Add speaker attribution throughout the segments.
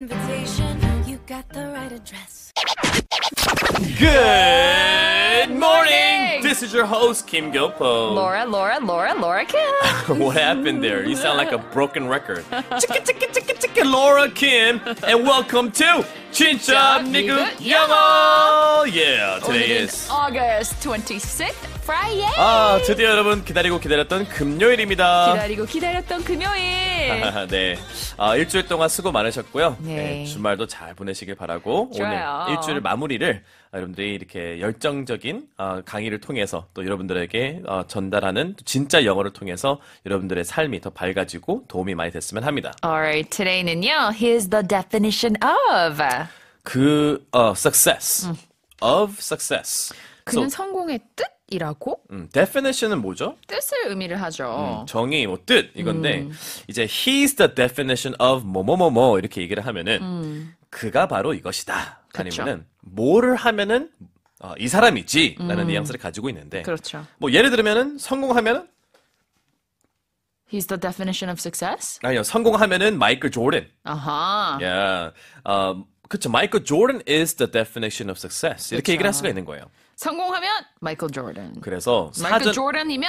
Speaker 1: invitation. You got the right address.
Speaker 2: Good morning. This is your host Kim Gopo. Laura, Laura, Laura, Laura Kim. what happened there? You sound like a broken record. chicka chicka chicka chicka Laura Kim, and welcome to Chincha Nigut Yamo. Yeah, today is
Speaker 1: August 26th, 프라이에 아,
Speaker 2: 드디어 여러분 기다리고 기다렸던 금요일입니다. 기다리고
Speaker 1: 기다렸던 금요일.
Speaker 2: 아, 네. 아, 일주일 동안 수고 많으셨고요. 네. 네, 주말도 잘 보내시길 바라고 좋아요. 오늘 일주일 마무리를 여러분들이 이렇게 열정적인 아, 강의를 통해서 또 여러분들에게 아, 전달하는 진짜 영어를 통해서 여러분들의 삶이 더 밝아지고 도움이 많이 됐으면 합니다.
Speaker 1: Alright, today는요. Here's the definition of
Speaker 2: 그 어, success 음. of success. 그는 so,
Speaker 1: 성공의 뜻? 이라고?
Speaker 2: 음, definition은 뭐죠?
Speaker 1: 뜻을 의미를 하죠. 음,
Speaker 2: 정의, 뭐뜻 이건데 음. 이제 he's the definition of 뭐뭐뭐뭐 이렇게 얘기를 하면은 음. 그가 바로 이것이다. 그쵸. 아니면은 뭐를 하면은 어, 이 사람이지라는 음. 뉘앙스를 가지고 있는데 그렇죠. 뭐 예를 들면은 성공하면은
Speaker 1: He's the definition of success?
Speaker 2: 아니요, 성공하면은 마이클 조던.
Speaker 1: 아하.
Speaker 2: 야, yeah. 어, 그쵸. 마이클 조던 is the definition of success. 이렇게 얘기를 할 수가 있는 거예요.
Speaker 1: 성공하면 마이클 조던.
Speaker 2: 그래서 마이클 사전
Speaker 1: 조던이면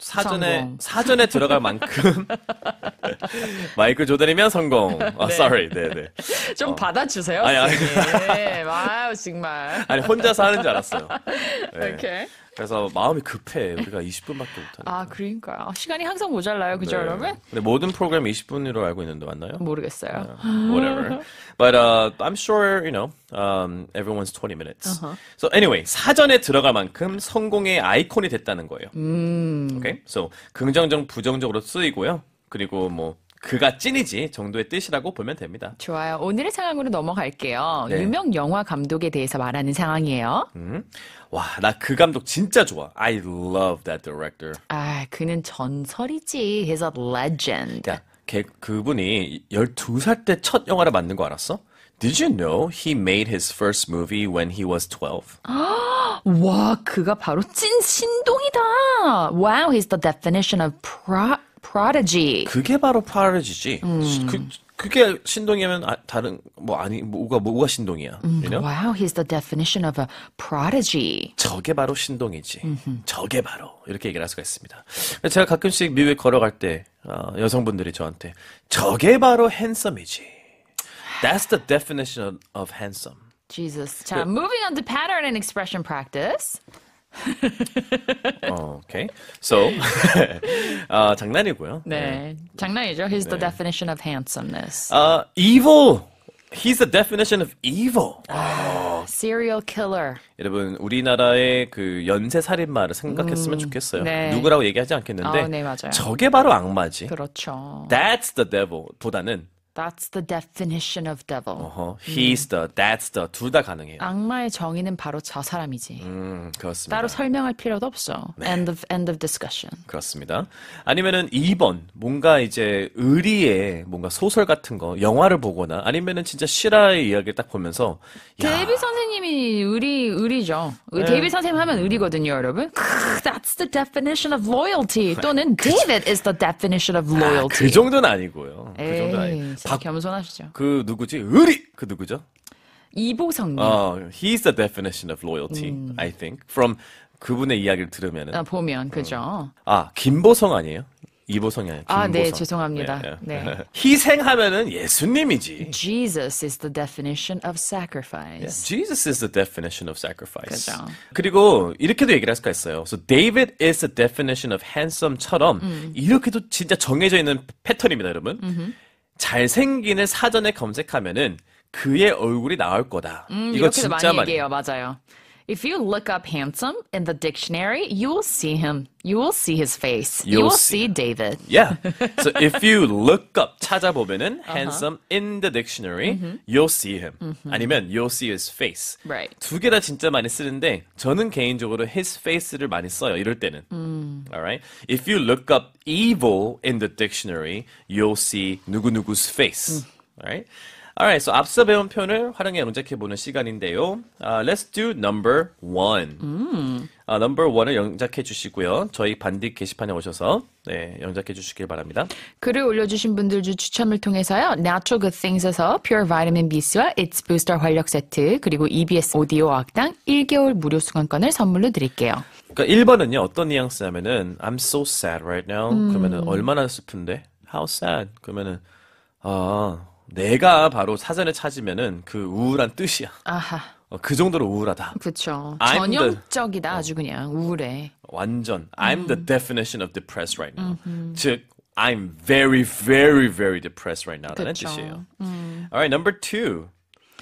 Speaker 1: 사전에 성공. 사전에
Speaker 2: 들어갈 만큼 마이클 조던이면 성공. 네. 아, 네. sorry. 네, 네.
Speaker 1: 좀 어. 받아주세요. 아니, 아니. 네. 와우, 정말.
Speaker 2: 아니 혼자서 하는 줄 알았어요. 네. 오케이. 그래서 마음이 급해. 우리가 20분밖에 못하니까.
Speaker 1: 아, 그러니까. 시간이 항상 모자라요. 그죠, 네. 여러분?
Speaker 2: 근데 모든 프로그램 20분으로 알고 있는데 맞나요? 모르겠어요. Yeah.
Speaker 1: 네. Whatever.
Speaker 2: But uh, I'm sure, you know, um, everyone's 20 minutes. Uh-huh. So anyway, 사전에 들어갈 만큼 성공의 아이콘이 됐다는 거예요.
Speaker 1: 음. Okay?
Speaker 2: So 긍정적, 부정적으로 쓰이고요. 그리고 뭐 그가 찐이지 정도의 뜻이라고 보면 됩니다.
Speaker 1: 좋아요. 오늘의 상황으로 넘어갈게요. 네. 유명 영화 감독에 대해서 말하는 상황이에요.
Speaker 2: 음? 와, 나 그 감독 진짜 좋아. I love that director.
Speaker 1: 아, 그는 전설이지. He's a legend. 야,
Speaker 2: 걔, 그분이 12살 때 첫 영화를 만든 거 알았어? Did you know he made his first movie when he was 12? 와, 그가 바로
Speaker 1: 찐 신동이다. Wow, he's the definition of pro prodigy.
Speaker 2: 그게 바로 prodigy지. 음. 그, 그게 신동이면 아, 다른 뭐 아니 뭐가 뭐가 신동이야. 음. You know? Wow, he's the definition of a prodigy. 저게 바로 신동이지. 음흠. 저게 바로 이렇게 얘기를 할 수가 있습니다. 제가 가끔씩 미국에 걸어갈 때 어, 여성분들이 저한테 저게 바로 handsome이지. That's the definition of handsome. Jesus. 자,
Speaker 1: moving on to pattern and expression practice.
Speaker 2: oh, okay. So, 아, 장난이고요. 네.
Speaker 1: 장난이죠. He's the definition of handsomeness.
Speaker 2: Uh, evil. He's the definition of evil.
Speaker 1: 아, serial killer.
Speaker 2: 여러분, 우리나라의 그 연쇄 살인마를 생각했으면 좋겠어요. 네. 누구라고 얘기하지 않겠는데. 아, 네, 맞아요. 저게 바로 악마지.
Speaker 1: 그렇죠.
Speaker 2: That's the devil 보다는
Speaker 1: That's the definition of devil.
Speaker 2: 어허, 음. he's the, that's the 둘 다 가능해요.
Speaker 1: 악마의 정의는 바로 저 사람이지.
Speaker 2: 음, 그렇습니다. 따로
Speaker 1: 설명할 필요도 없어. 네. End of end of discussion.
Speaker 2: 그렇습니다. 아니면은 2번 뭔가 이제 의리의 뭔가 소설 같은 거 영화를 보거나 아니면은 진짜 실화의 이야기를 딱 보면서
Speaker 1: 데이비 선생님이 의리 의리죠. 의- 네. 데이비 선생님 하면 의리거든요, 여러분. That's the definition of loyalty. 또는 아, 그 David is the definition of 아, 그 loyalty. 그
Speaker 2: 정도는 아니고요. 그 정도는 아니고 박- 겸손하시죠. 그 누구지? 의리! 그 누구죠?
Speaker 1: 이보성님. 어,
Speaker 2: he's the definition of loyalty, I think. From 그분의 이야기를 들으면은. 아,
Speaker 1: 보면 그죠.
Speaker 2: 아, 김보성 아니에요? 이보성이 아니에요. 아, 네, 김보성. 죄송합니다. 네.
Speaker 1: 희생하면은 예수님이지. Jesus is the definition of sacrifice.
Speaker 2: Jesus is the definition of sacrifice. 그죠. 그리고 이렇게도 얘기를 할 수가 있어요. So David is the definition of handsome처럼 이렇게도 진짜 정해져 있는 패턴입니다, 여러분. 잘생긴을 사전에 검색하면은 그의 얼굴이 나올 거다. 음, 이거 진짜 많이 얘요
Speaker 1: 맞아요. If you look up handsome in the dictionary, you will see him. You will see his face. You'll you will see, see David.
Speaker 2: Yeah. so if you look up 찾아보면은 uh-huh. handsome in the dictionary, mm-hmm. you'll see him. Mm-hmm. 아니면 you'll see his face. Right. 두 개 다 진짜 많이 쓰는데 저는 개인적으로 his face를 많이 써요. 이럴 때는. Mm. All right. If you look up evil in the dictionary, you'll see 누구누구's face. Mm. All right. Alright, so 앞서 배운 표현을 활용해 연작해 보는 시간인데요. Uh, let's do number one. 음. 아, number one을 영작해 주시고요. 저희 반디 게시판에 오셔서 네, 영작해 주시길 바랍니다.
Speaker 1: 글을 올려주신 분들 중 추첨을 통해서요. Natural Good Things에서 Pure Vitamin Bc와 It's Booster 활력 세트 그리고 EBS 오디오 악당 1개월 무료 수강권을 선물로 드릴게요.
Speaker 2: 그러니까 1번은요. 어떤 뉘앙스냐면은 I'm so sad right now. 음. 그러면은 얼마나 슬픈데? How sad? 그러면은 아 내가 바로 사전에 찾으면은 그 우울한 뜻이야. 아하. 어, 그 정도로 우울하다.
Speaker 1: 그쵸. I'm 전형적이다 the, 아주 그냥 우울해.
Speaker 2: 완전. I'm 음. the definition of depressed right now. 음흠. 즉 I'm very, very, very depressed right now. 라는 뜻이에요. 음. Alright, number two.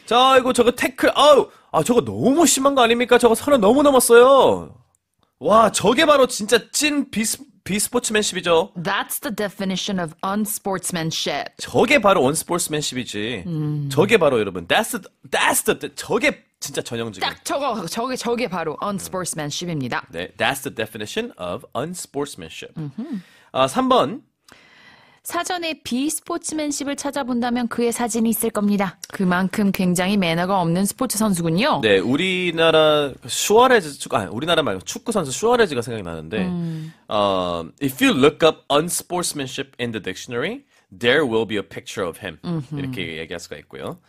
Speaker 2: 자, 이거 저거 태클, 아우! 아, 저거 너무 심한 거 아닙니까? 저거 선을 너무 넘었어요. 와, 저게 바로 진짜 찐 비스, 비스포츠맨십이죠.
Speaker 1: That's the definition of unsportsmanship.
Speaker 2: 저게 바로 언스포츠맨십이지. 저게 바로 여러분. That's the, that's the 저게 진짜 전형적인. 딱 저거 저게 저게 바로 unsportsmanship입니다. 네, that's the definition of unsportsmanship. 아, 3번
Speaker 1: 사전에 비스포츠맨십을 찾아본다면 그의 사진이 있을 겁니다. 그만큼 굉장히 매너가 없는 스포츠 선수군요.
Speaker 2: 네, 우리나라 슈아레즈 축구 아 우리나라 말고 축구 선수 슈아레즈가 생각이 나는데 음. uh, if you look up unsportsmanship in the dictionary, there will be a picture of him. 음흠. 이렇게 얘기할 수가 있고요.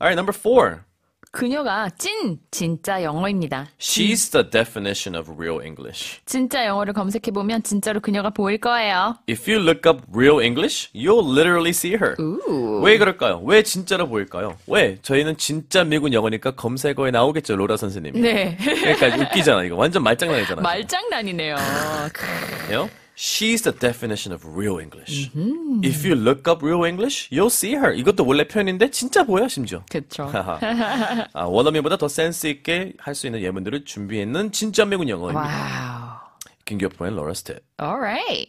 Speaker 2: a l right, number four.
Speaker 1: 그녀가 찐 진짜 영어입니다.
Speaker 2: She's the definition of real English.
Speaker 1: 진짜 영어를 검색해 보면 진짜로 그녀가 보일 거예요.
Speaker 2: If you look up real English, you'll literally see her. Ooh. 왜 그럴까요? 왜 진짜로 보일까요? 왜 저희는 진짜 미군 영어니까 검색어에 나오겠죠, 로라 선생님. 네. 그러니까 웃기잖아 이거 완전 말장난이잖아.
Speaker 1: 말장난이네요.
Speaker 2: 그래요? She's the definition of real English. Mm-hmm. If you look up real English, you'll see her. 이것도 원래 표현인데 진짜 보여 심지어. 그렇죠. 아, 원어민보다 더 센스 있게 할 수 있는 예문들을 준비했는 진짜 미국 영어입니다. 김교포의 로라 스텝.
Speaker 1: Alright.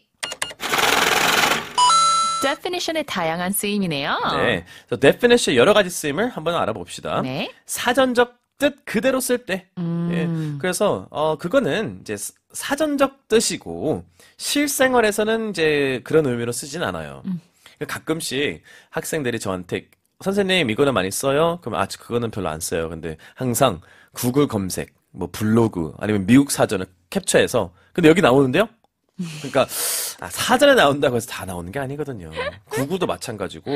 Speaker 1: definition의 다양한 쓰임이네요. 네.
Speaker 2: 그래서 definition 여러 가지 쓰임을 한번 알아봅시다. 네. 사전적 뜻 그대로 쓸 때. 예. 음. 예, 그래서 어 그거는 이제 사전적 뜻이고 실생활에서는 이제 그런 의미로 쓰진 않아요. 음. 그러니까 가끔씩 학생들이 저한테 선생님 이거는 많이 써요? 그럼 아직 그거는 별로 안 써요. 근데 항상 구글 검색, 뭐 블로그 아니면 미국 사전을 캡처해서 근데 여기 나오는데요? 그러니까 아, 사전에 나온다고 해서 다 나오는 게 아니거든요. 구구도 마찬가지고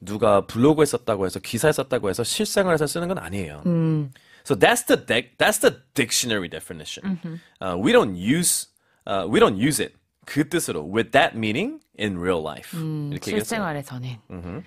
Speaker 2: 누가 블로그에 썼다고 해서 기사에 썼다고 해서 실생활에서 쓰는 건 아니에요. 음. So that's the that's the dictionary definition. Mm-hmm. Uh, we don't use uh, we don't use it 그 뜻으로 with that meaning in real life. 음, 이렇게
Speaker 1: 실생활에서는. Mm-hmm.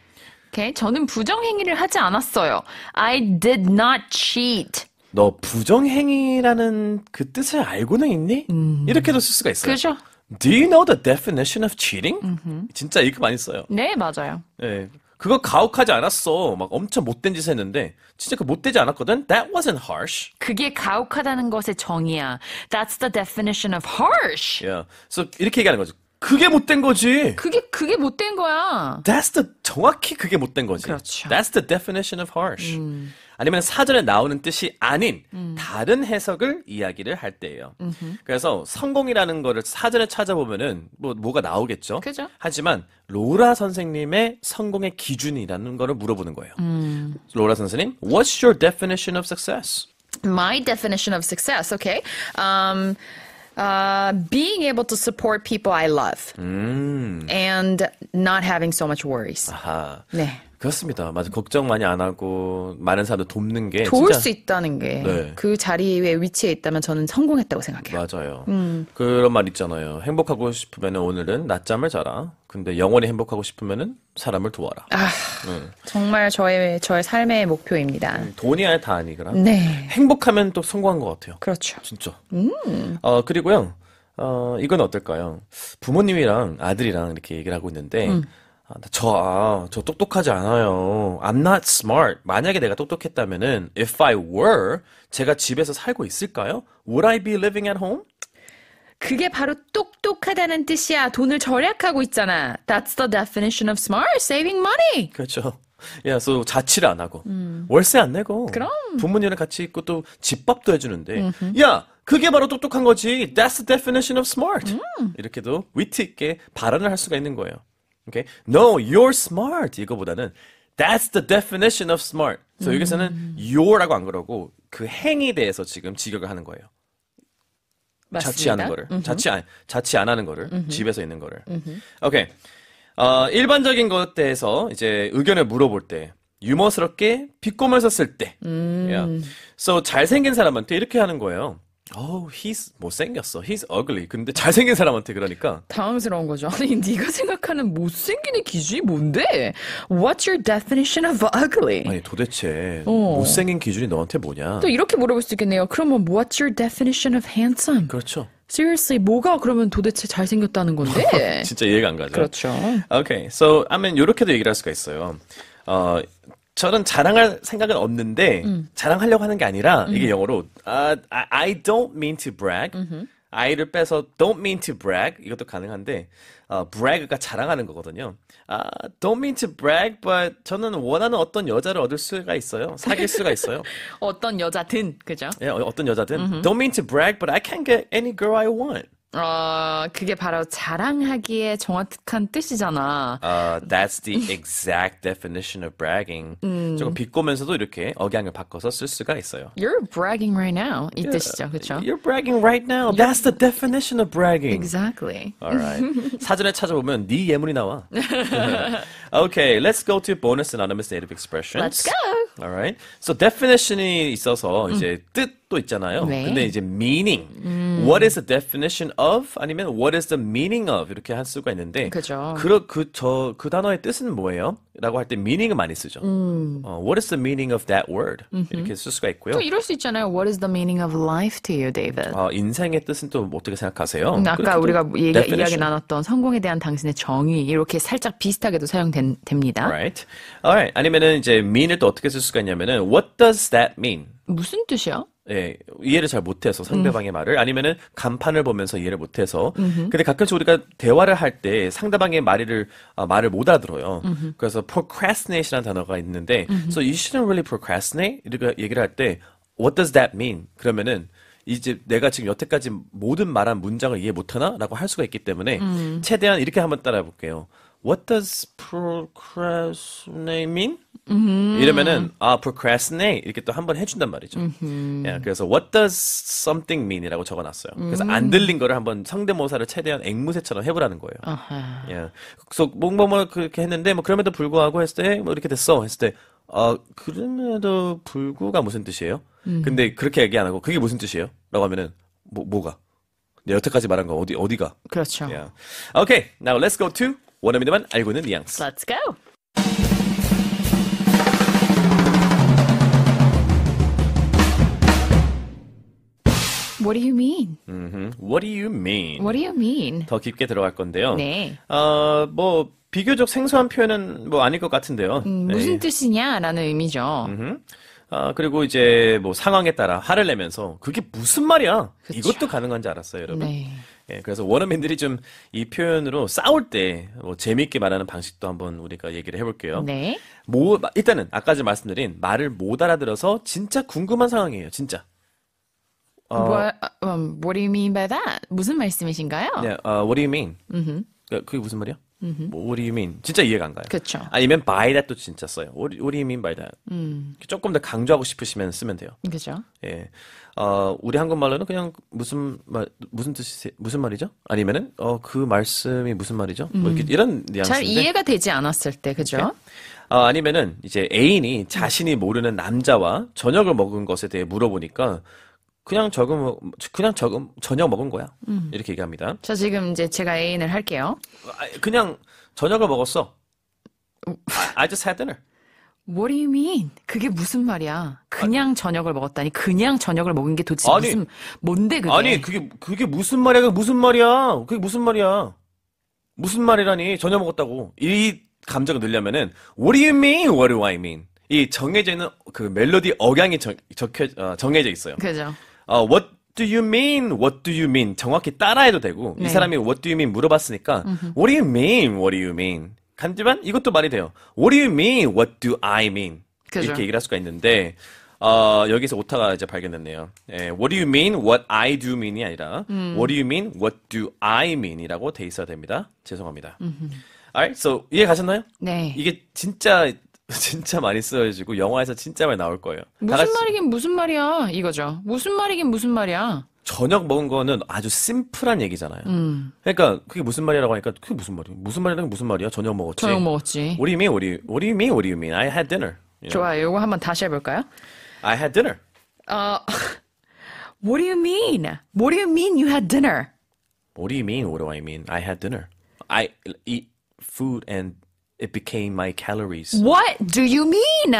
Speaker 1: Okay, 저는 부정 행위를 하지 않았어요. I did not cheat.
Speaker 2: 너 부정행위라는 그 뜻을 알고는 있니? 음. 이렇게도 쓸 수가 있어요. 그죠? Do you know the definition of cheating? 음흠. 진짜 이거 많이 써요.
Speaker 1: 네, 맞아요.
Speaker 2: 네. 그거 가혹하지 않았어. 막 엄청 못된 짓을 했는데 진짜 그 못되지 않았거든. That wasn't harsh. 그게 가혹하다는 것의 정의야. That's the definition of harsh. Yeah. So 이렇게 얘기하는 거죠. 그게 못된 거지.
Speaker 1: 그게 그게 못된 거야.
Speaker 2: That's the 정확히 그게 못 된 거지. 그렇죠. That's the definition of harsh. 음. 아니면 사전에 나오는 뜻이 아닌 음. 다른 해석을 이야기를 할 때예요. 음흠. 그래서 성공이라는 거를 사전에 찾아보면은 뭐 뭐가 나오겠죠. 그죠? 하지만 로라 선생님의 성공의 기준이라는 거를 물어보는 거예요. 음. 로라 선생님, what's your definition of success?
Speaker 1: My definition of success, okay. Um, uh, being able to support people I love
Speaker 2: mm.
Speaker 1: and not having so much worries. 아하.
Speaker 2: Uh-huh. 네. 그렇습니다. 맞아. 걱정 많이 안 하고 많은 사람들 돕는 게 도울 진짜... 수
Speaker 1: 있다는 게그 네. 그 자리에 위치해 있다면 저는
Speaker 2: 성공했다고 생각해요. 맞아요. 음. 그런 말 있잖아요. 행복하고 싶으면 오늘은 낮잠을 자라. 근데 영원히 행복하고 싶으면 사람을 도와라. 아, 음.
Speaker 1: 정말 저의 저의 삶의 목표입니다. 음,
Speaker 2: 돈이 아니 다 아니거나. 네. 행복하면 또 성공한 것 같아요. 그렇죠. 진짜.
Speaker 1: 음.
Speaker 2: 어 그리고요. 어 이건 어떨까요? 부모님이랑 아들이랑 이렇게 얘기를 하고 있는데. 음. 아, 저, 아, 저 똑똑하지 않아요. I'm not smart. 만약에 내가 똑똑했다면은, if I were, 제가 집에서 살고 있을까요? Would I be living at home? 그게 바로 똑똑하다는 뜻이야. 돈을 절약하고
Speaker 1: 있잖아. That's the definition of smart, saving money.
Speaker 2: 그렇죠. 야, yeah, so 자취를 안 하고 음. 월세 안 내고 그럼 부모님이랑 같이 있고 또 집밥도 해주는데 음흠. 야 그게 바로 똑똑한 거지. That's the definition of smart. 음. 이렇게도 위트 있게 발언을 할 수가 있는 거예요. Okay? No, you're smart. 이거보다는 That's the definition of smart. 그래서 so 음. 여기서는 y o u 라고안 그러고 그 행에 위 대해서 지금 직역을 하는 거예요. 맞습니다. 자취 하는 거를. 음흠. 자취 안, 자취 안 하는 거를. 음흠. 집에서 있는 거를. 음흠. 오케이. 어, 일반적인 것에 대해서 이제 의견을 물어볼 때 유머스럽게 비꼬면서 쓸 때. 음. Yeah. So 잘생긴 사람한테 이렇게 하는 거예요. 어우, he's 못생겼어. he's ugly. 근데 잘생긴 사람한테 그러니까.
Speaker 1: 당황스러운 거죠. 아니, 네가 생각하는
Speaker 2: 못생긴의
Speaker 1: 기준이 뭔데? What's your definition of ugly?
Speaker 2: 아니, 도대체 어. 못생긴 기준이 너한테 뭐냐? 또
Speaker 1: 이렇게 물어볼 수 있겠네요. 그러면 what's your definition of handsome? 그렇죠. Seriously, 뭐가 그러면 도대체 잘생겼다는 건데? 진짜
Speaker 2: 이해가 안 가죠. 그렇죠. Okay, so I mean 이렇게도 얘기를 할 수가 있어요. 어, 저는 자랑할 생각은 없는데 음. 자랑하려고 하는 게 아니라 음. 이게 영어로 uh, I don't mean to brag. 음흠. I를 빼서 don't mean to brag 이것도 가능한데 어, brag가 자랑하는 거거든요. 아, don't mean to brag, but 저는 원하는 어떤 여자를 얻을 수가 있어요. 사귈 수가 있어요. 어떤 여자든 그죠? 예, 어, 어떤 여자든 음 don't mean to brag, but I can get any girl I want.
Speaker 1: 어, 그게 바로 자랑하기에 정확한 뜻이잖아.
Speaker 2: Uh, that's the exact definition of bragging. 음. 조금 비꼬면서도 이렇게 억양을 바꿔서 쓸 수가 있어요.
Speaker 1: You're bragging right now. 이 yeah. 뜻이죠, 그렇죠? You're
Speaker 2: bragging right now. You're... That's the definition of bragging. Exactly. Alright. 사전에 찾아보면 네 예문이 나와. okay, let's go to bonus anonymous native expressions. Let's go. Alright. So definition이 있어서 이제 뜻 뜻도 있잖아요. 네. 근데 이제 meaning, 음. what is the definition of 아니면 what is the meaning of 이렇게 할 수가 있는데 그죠. 그그저그 그 단어의 뜻은 뭐예요? 라고 할 때 meaning을 많이 쓰죠. 음. 어, what is the meaning of that word? 음흠. 이렇게 쓸 수가 있고요. 또 이럴
Speaker 1: 수 있잖아요. What is the meaning of life to you,
Speaker 2: David? 어, 인생의 뜻은 또 어떻게 생각하세요? 음, 아까 우리가 얘기, 이야기
Speaker 1: 나눴던 성공에 대한 당신의 정의 이렇게 살짝 비슷하게도 사용됩니다. Right.
Speaker 2: Alright. 아니면은 이제 mean을 또 어떻게 쓸 수가 있냐면은 what does that mean?
Speaker 1: 무슨 뜻이요
Speaker 2: 예, 이해를 잘 못해서 상대방의 음. 말을 아니면은 간판을 보면서 이해를 못해서 음흠. 근데 가끔씩 우리가 대화를 할 때 상대방의 말을 아, 말을 못 알아들어요. 음흠. 그래서 procrastinate이라는 단어가 있는데 음흠. so you shouldn't really procrastinate 이렇게 얘기를 할 때 what does that mean 그러면은 이제 내가 지금 여태까지 모든 말한 문장을 이해 못하나라고 할 수가 있기 때문에 음. 최대한 이렇게 한번 따라해 볼게요. What does procrastinate mean? Mm-hmm. 이러면은 아 procrastinate 이렇게 또 한번 해준단 말이죠. Mm-hmm. 예, 그래서 what does something mean이라고 적어놨어요. Mm-hmm. 그래서 안 음. 들린 거를 한번 상대모사를 최대한 앵무새처럼 해보라는 거예요. Uh-huh. 예, 그래서 뭐뭐 뭐, 뭐 그렇게 했는데 뭐 그럼에도 불구하고 했을 때 뭐 이렇게 됐어 했을 때 아, 그럼에도 불구가 무슨 뜻이에요? 음. 근데 그렇게 얘기 안 하고 그게 무슨 뜻이에요? 라고 하면은 뭐 뭐가? 네, 여태까지 말한 거 어디 어디가? 그렇죠. Yeah. 예. Okay, now let's go to 원어민들만 알고 있는 뉘앙스. Let's
Speaker 1: go. What do you mean?
Speaker 2: 음, what do you mean? What
Speaker 1: do you mean?
Speaker 2: 더 깊게 들어갈 건데요. 네. 어, 뭐 비교적 생소한 표현은 뭐 아닐 것 같은데요. 음, 네. 무슨 네.
Speaker 1: 뜻이냐라는
Speaker 2: 의미죠. 음흠. 아, 그리고 이제 뭐 상황에 따라 화를 내면서 그게 무슨 말이야? 그쵸. 이것도 가능한줄 알았어요, 여러분. 네. 예, 그래서 원어민들이 좀 이 표현으로 싸울 때뭐 재미있게 말하는 방식도 한번 우리가 얘기를 해볼게요. 네. 뭐 일단은 아까 전 말씀드린 말을 못 알아들어서 진짜 궁금한 상황이에요. 진짜. 어, what, 뭐, um,
Speaker 1: 어, 음, what do you mean by that? 무슨 말씀이신가요? 네,
Speaker 2: yeah, 어, uh, what do you mean? 음. 그게 무슨 말이야? Mm-hmm. what do you mean? 진짜 이해가 안 가요. 그렇죠. 아니면 by that도 진짜 써요. What, what do you mean by that? 음. 조금 더 강조하고 싶으시면 쓰면 돼요. 그렇죠. 예. 어, 우리 한국말로는 그냥 무슨 말 무슨 뜻이 무슨 말이죠? 아니면은 어, 그 말씀이 무슨 말이죠? 음. 뭐 이렇게 음. 이런 뉘앙스. 잘 이해가
Speaker 1: 되지 않았을 때 그죠?
Speaker 2: 어, 아니면은 이제 애인이 자신이 모르는 남자와 저녁을 먹은 것에 대해 물어보니까 그냥 저금 뭐, 그냥 저금 저녁 먹은 거야. 음. 이렇게 얘기합니다. 저
Speaker 1: 지금 이제 제가 애인을 할게요.
Speaker 2: 아, 그냥 저녁을 먹었어. I just had dinner.
Speaker 1: What do you mean? 그게 무슨 말이야? 그냥 아니, 저녁을 먹었다니 그냥 저녁을 먹은 게 도대체 아니, 무슨 뭔데
Speaker 2: 그게? 아니 그게 그게 무슨 말이야? 그게 무슨 말이야? 그게 무슨 말이야? 무슨 말이라니? 저녁 먹었다고 이 감정을 늘려면은 What do you mean? What do I mean? 이 정해져 있는 그 멜로디 억양이 정, 적혀, 어, 정해져 있어요. 그죠. 어, what do you mean? What do you mean? 정확히 따라해도 되고 네. 이 사람이 what do you mean 물어봤으니까 음흠. what do you mean? What do you mean? 간지만 이것도 말이 돼요. What do you mean? What do I mean? 그죠. 이렇게 얘기를 할 수가 있는데 어, 여기서 오타가 이제 발견됐네요. 예, what do you mean? What I do mean이 아니라 음. what do you mean? What do I mean이라고 돼 있어야 됩니다. 죄송합니다. 음흠. Alright, so 이해 가셨나요? 네. 이게 진짜 진짜 많이 쓰여지고 영화에서 진짜 많이 나올 거예요. 다 무슨 같이
Speaker 1: 말이긴 무슨 말이야 이거죠. 무슨 말이긴 무슨 말이야.
Speaker 2: 저녁 먹은 거는 아주 심플한 얘기잖아요. 음, 그러니까 그게 무슨 말이라고 하니까 그게 무슨 말이야? 무슨 말이라는 게 무슨 말이야? 저녁 먹었지. 저녁 먹었지. What do you mean? What do you, what do you mean? What do you mean? I had dinner. You know? 좋아요. 이거 한번 다시 해볼까요? I had dinner. 어, What do you mean?
Speaker 1: What do you mean you had dinner?
Speaker 2: What do you mean? What do I mean? I had dinner. I eat food and it became my calories.
Speaker 1: What do you mean?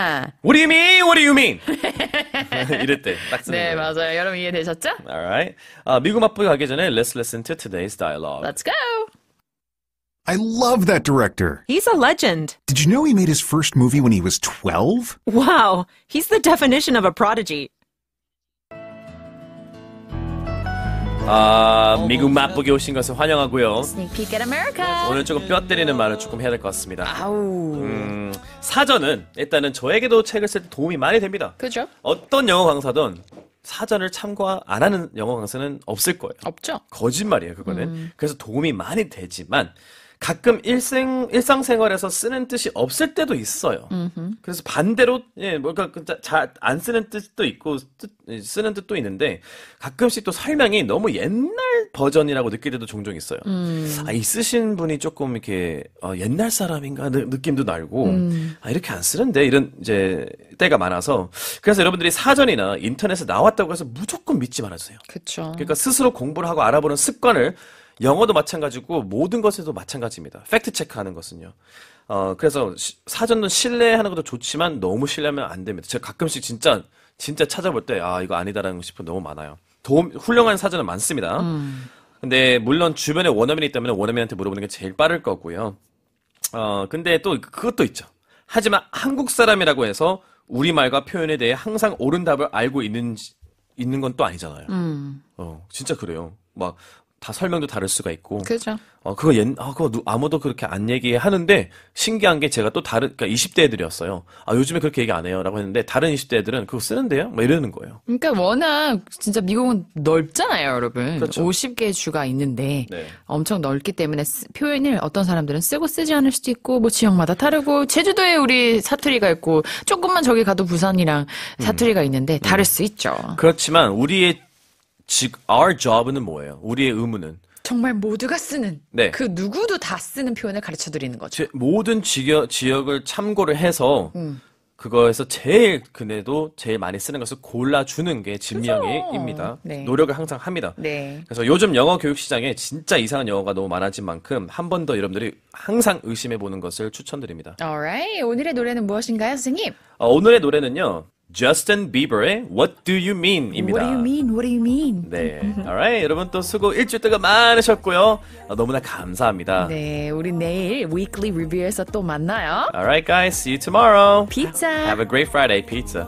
Speaker 1: What
Speaker 2: do you mean? What do you mean? 이랬대. 네, 맞아요. 여러분 이해되셨죠? Alright. 아, 미국 맛보기 가기 전에 let's listen to today's dialogue. Let's go. I
Speaker 1: love that director.
Speaker 2: He's a legend. Did
Speaker 1: you know he made his first movie when he was 12? Wow. He's the definition of a prodigy.
Speaker 2: 아, 미국 맛보기 오신 것을 환영하고요. Sneak
Speaker 1: peek at America.
Speaker 2: 오늘 조금 뼈 때리는 말을 조금 해야 될 것 같습니다. 아우. 음, 사전은 일단은 저에게도 책을 쓸 때 도움이 많이 됩니다. 그죠? 어떤 영어 강사든 사전을 참고 안 하는 영어 강사는 없을 거예요. 없죠? 거짓말이에요, 그거는. 음. 그래서 도움이 많이 되지만 가끔 일생 일상생활에서 쓰는 뜻이 없을 때도 있어요. 음흠. 그래서 반대로 예, 뭘까 뭐, 그러니까 잘안 그 쓰는 뜻도 있고 뜻, 예, 쓰는 뜻도 있는데 가끔씩 또 설명이 너무 옛날 버전이라고 느낄 때도 종종 있어요. 음. 아, 이 쓰신 분이 조금 이렇게 어, 옛날 사람인가 느, 느낌도 날고 음. 아, 이렇게 안 쓰는데 이런 이제 때가 많아서 그래서 여러분들이 사전이나 인터넷에 나왔다고 해서 무조건 믿지 말아주세요. 그렇 그러니까 스스로 공부를 하고 알아보는 습관을 영어도 마찬가지고 모든 것에도 마찬가지입니다. 팩트 체크하는 것은요. 어, 그래서 사전은 신뢰하는 것도 좋지만 너무 신뢰하면 안 됩니다. 제가 가끔씩 진짜 진짜 찾아볼 때아 이거 아니다라는 싶은 너무 많아요. 도움 훌륭한 사전은 많습니다. 음. 근데 물론 주변에 원어민이 있다면 원어민한테 물어보는 게 제일 빠를 거고요. 어 근데 또 그것도 있죠. 하지만 한국 사람이라고 해서 우리 말과 표현에 대해 항상 옳은 답을 알고 있는 있는 건 또 아니잖아요. 음. 어 진짜 그래요. 막다 설명도 다를 수가 있고. 그죠. 어, 그거 옛, 아, 그거 누, 아무도 그렇게 안 얘기하는데, 신기한 게 제가 또 다른, 그니까 20대 애들이었어요. 아, 요즘에 그렇게 얘기 안 해요. 라고 했는데, 다른 20대 애들은 그거 쓰는데요? 막 이러는 거예요.
Speaker 1: 그러니까 워낙, 진짜 미국은 넓잖아요, 여러분. 그렇죠. 50개 주가 있는데, 네. 엄청 넓기 때문에 쓰, 표현을 어떤 사람들은 쓰고 쓰지 않을 수도 있고, 뭐 지역마다 다르고, 제주도에 우리 사투리가 있고, 조금만 저기 가도 부산이랑 사투리가 음. 있는데, 다를 음. 수 있죠.
Speaker 2: 그렇지만, 우리의 즉 our job는 뭐예요? 우리의 의무는
Speaker 1: 정말 모두가 쓰는 네. 그 누구도 다 쓰는 표현을 가르쳐 드리는
Speaker 2: 거죠. 제, 모든 지역, 지역을 참고를 해서 음. 그거에서 제일 그네도 제일 많이 쓰는 것을 골라주는 게진명이입니다 네. 노력을 항상 합니다. 네. 그래서 요즘 영어 교육 시장에 진짜 이상한 영어가 너무 많아진 만큼 한 번 더 여러분들이 항상 의심해 보는 것을 추천드립니다.
Speaker 1: Alright, 오늘의 노래는 무엇인가요, 선생님?
Speaker 2: 어, 오늘의 노래는요. Justin Bieber의 What Do You Mean입니다. What do you mean?
Speaker 1: What do you mean?
Speaker 2: 네, alright 여러분 또 수고 일주일 동안 많으셨고요. 너무나 감사합니다.
Speaker 1: 네, 우리 내일 weekly review에서 또 만나요.
Speaker 2: Alright guys, see you tomorrow. Pizza. Have a great Friday, pizza.